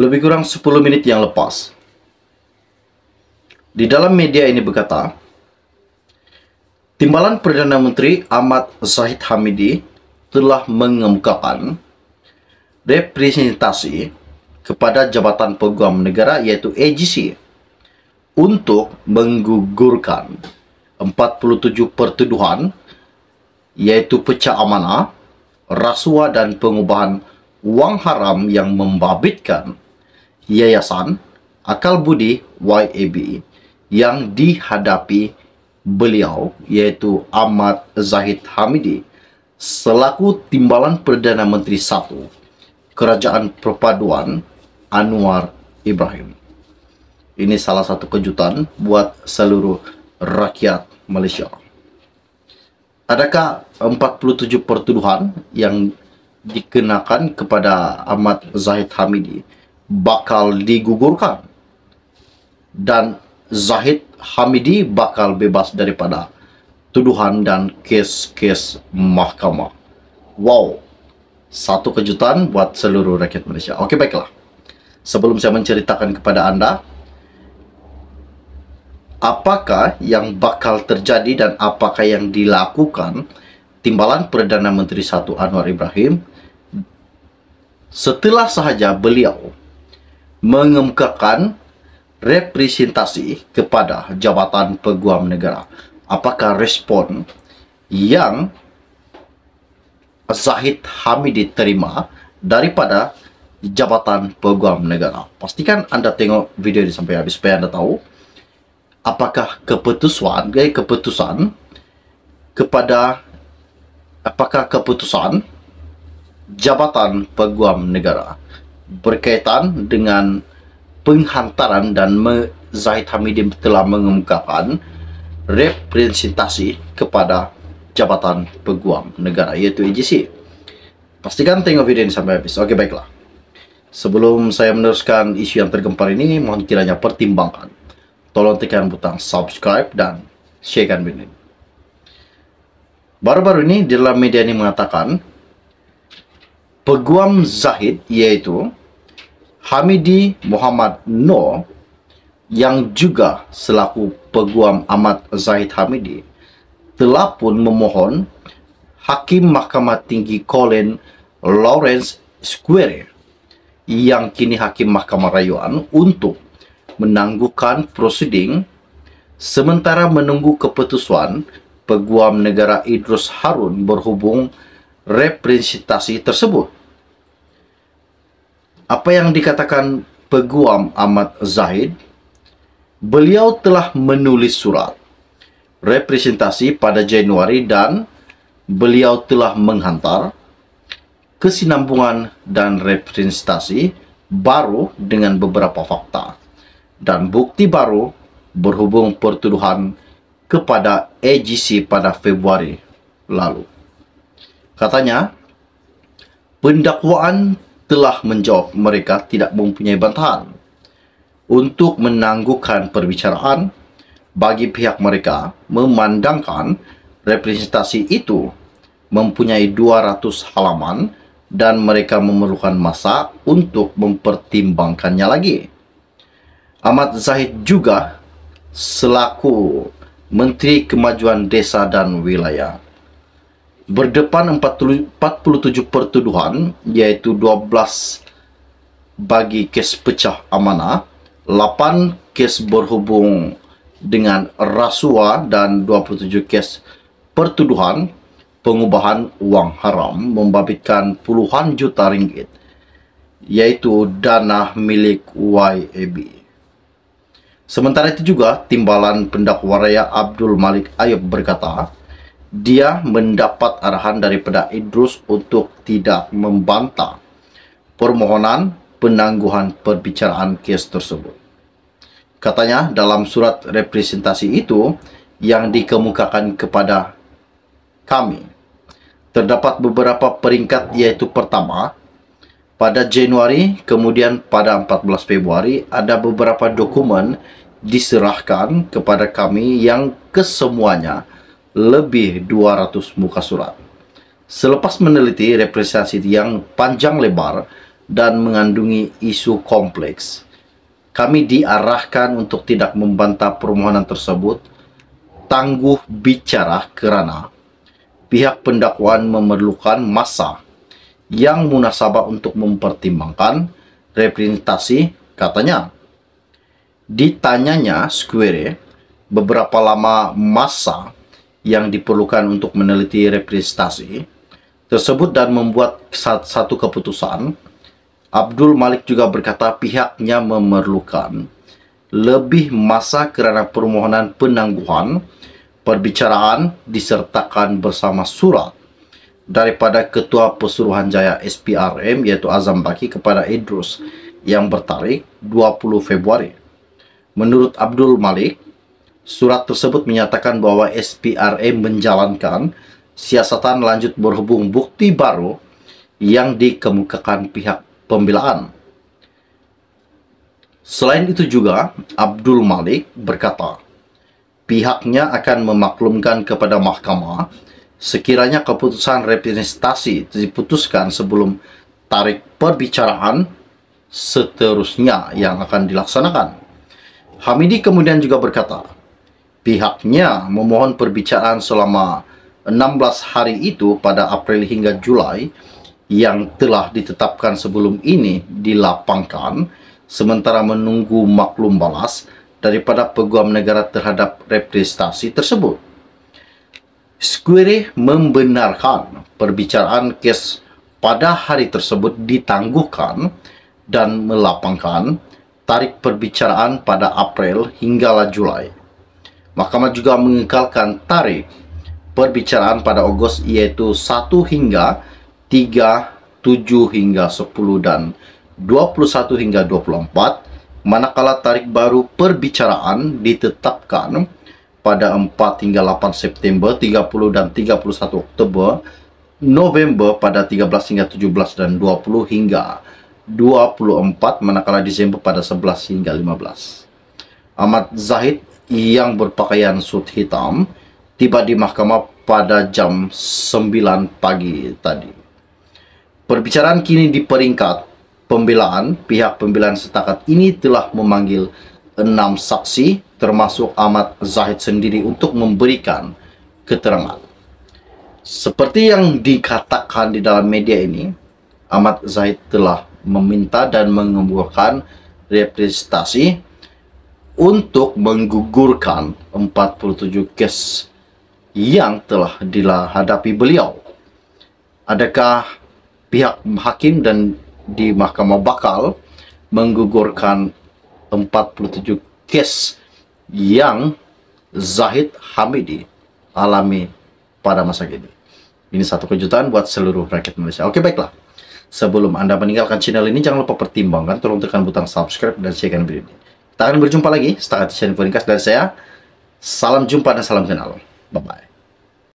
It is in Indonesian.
lebih kurang 10 menit yang lepas. Di dalam media ini berkata, Timbalan Perdana Menteri Ahmad Zahid Hamidi telah mengemukakan representasi kepada Jabatan Peguam Negara yaitu AGC untuk menggugurkan 47 pertuduhan yaitu pecah amanah, rasuah dan pengubahan uang haram yang membabitkan Yayasan Akal Budi YABI yang dihadapi beliau yaitu Ahmad Zahid Hamidi selaku timbalan Perdana Menteri 1 Kerajaan Perpaduan Anwar Ibrahim. Ini salah satu kejutan buat seluruh rakyat Malaysia. Adakah 47 pertuduhan yang dikenakan kepada Ahmad Zahid Hamidi bakal digugurkan dan Zahid Hamidi bakal bebas daripada tuduhan dan kes-kes mahkamah. Wow, satu kejutan buat seluruh rakyat Malaysia. Oke, baiklah. Sebelum saya menceritakan kepada Anda, apakah yang bakal terjadi dan apakah yang dilakukan timbalan Perdana Menteri 1 Anwar Ibrahim setelah sahaja beliau mengemukakan representasi kepada Jabatan Peguam Negara. Apakah respon yang Zahid Hamid terima daripada Jabatan Peguam Negara? Pastikan anda tengok video ini sampai habis supaya anda tahu apakah keputusan, eh, keputusan kepada apakah keputusan Jabatan Peguam Negara berkaitan dengan penghantaran dan me Hamidin telah mengemukakan representasi kepada Jabatan Peguam Negara yaitu EGC Pastikan tengok video ini sampai habis. Oke, baiklah. Sebelum saya meneruskan isu yang tergempar ini, mohon kiranya pertimbangkan. Tolong tekan butang subscribe dan sharekan video ini. Baru-baru ini dalam media ini mengatakan Peguam Zahid yaitu Hamidi Muhammad Noor yang juga selaku peguam Ahmad Zahid Hamidi telah pun memohon Hakim Mahkamah Tinggi Colin Lawrence Square yang kini Hakim Mahkamah Rayuan untuk menangguhkan proseding sementara menunggu keputusan peguam negara Idrus Harun berhubung representasi tersebut apa yang dikatakan peguam Ahmad Zahid, beliau telah menulis surat representasi pada Januari dan beliau telah menghantar kesinambungan dan representasi baru dengan beberapa fakta dan bukti baru berhubung pertuduhan kepada AGC pada Februari lalu. Katanya, pendakwaan telah menjawab mereka tidak mempunyai bantahan untuk menangguhkan perbicaraan bagi pihak mereka memandangkan representasi itu mempunyai 200 halaman dan mereka memerlukan masa untuk mempertimbangkannya lagi. Ahmad Zahid juga selaku Menteri Kemajuan Desa dan Wilayah berdepan 47 pertuduhan yaitu 12 bagi kes pecah amanah, 8 kes berhubung dengan rasuah dan 27 kes pertuduhan pengubahan uang haram membabitkan puluhan juta ringgit yaitu dana milik YAB. Sementara itu juga, timbalan pendakwa raya Abdul Malik Ayub berkata, dia mendapat arahan daripada Idrus untuk tidak membantah permohonan penangguhan perbicaraan kes tersebut. Katanya dalam surat representasi itu yang dikemukakan kepada kami, terdapat beberapa peringkat yaitu pertama, pada Januari, kemudian pada 14 Februari ada beberapa dokumen diserahkan kepada kami yang kesemuanya lebih 200 muka surat. Selepas meneliti representasi yang panjang lebar dan mengandungi isu kompleks, kami diarahkan untuk tidak membantah permohonan tersebut, tangguh bicara kerana pihak pendakwaan memerlukan masa yang munasabah untuk mempertimbangkan representasi katanya. Ditanyanya Square beberapa lama masa yang diperlukan untuk meneliti representasi tersebut dan membuat satu keputusan. Abdul Malik juga berkata pihaknya memerlukan lebih masa kerana permohonan penangguhan perbicaraan disertakan bersama surat daripada Ketua Pesuruhanjaya SPRM yaitu Azam Baki kepada Idrus yang bertarik 20 Februari. Menurut Abdul Malik, Surat tersebut menyatakan bahwa SPRA menjalankan siasatan lanjut berhubung bukti baru yang dikemukakan pihak pembelaan. Selain itu juga, Abdul Malik berkata, pihaknya akan memaklumkan kepada mahkamah sekiranya keputusan representasi diputuskan sebelum tarik perbicaraan seterusnya yang akan dilaksanakan. Hamidi kemudian juga berkata, pihaknya memohon perbicaraan selama 16 hari itu pada April hingga Julai yang telah ditetapkan sebelum ini dilapangkan sementara menunggu maklum balas daripada peguam negara terhadap representasi tersebut. Square membenarkan perbicaraan kes pada hari tersebut ditangguhkan dan melapangkan tarik perbicaraan pada April hinggalah Julai Mahkamah juga mengekalkan tarikh perbicaraan pada Ogos yaitu 1 hingga 3, 7 hingga 10 dan 21 hingga 24 manakala tarikh baru perbicaraan ditetapkan pada 4 hingga 8 September, 30 dan 31 Oktober, November pada 13 hingga 17 dan 20 hingga 24 manakala Desember pada 11 hingga 15. Ahmad Zahid yang berpakaian suit hitam tiba di mahkamah pada jam 9 pagi tadi. Perbicaraan kini di peringkat pembelaan, pihak pembelaan setakat ini telah memanggil enam saksi termasuk Ahmad Zahid sendiri untuk memberikan keterangan. Seperti yang dikatakan di dalam media ini, Ahmad Zahid telah meminta dan mengemukakan representasi untuk menggugurkan 47 kes yang telah dihadapi beliau. Adakah pihak hakim dan di Mahkamah Bakal menggugurkan 47 kes yang Zahid Hamidi alami pada masa kini. Ini satu kejutan buat seluruh rakyat Malaysia. Oke, baiklah. Sebelum Anda meninggalkan channel ini, jangan lupa pertimbangkan, tolong tekan butang subscribe dan share video ini. Kita akan berjumpa lagi setelah di channel dari saya. Salam jumpa dan salam kenal. Bye-bye.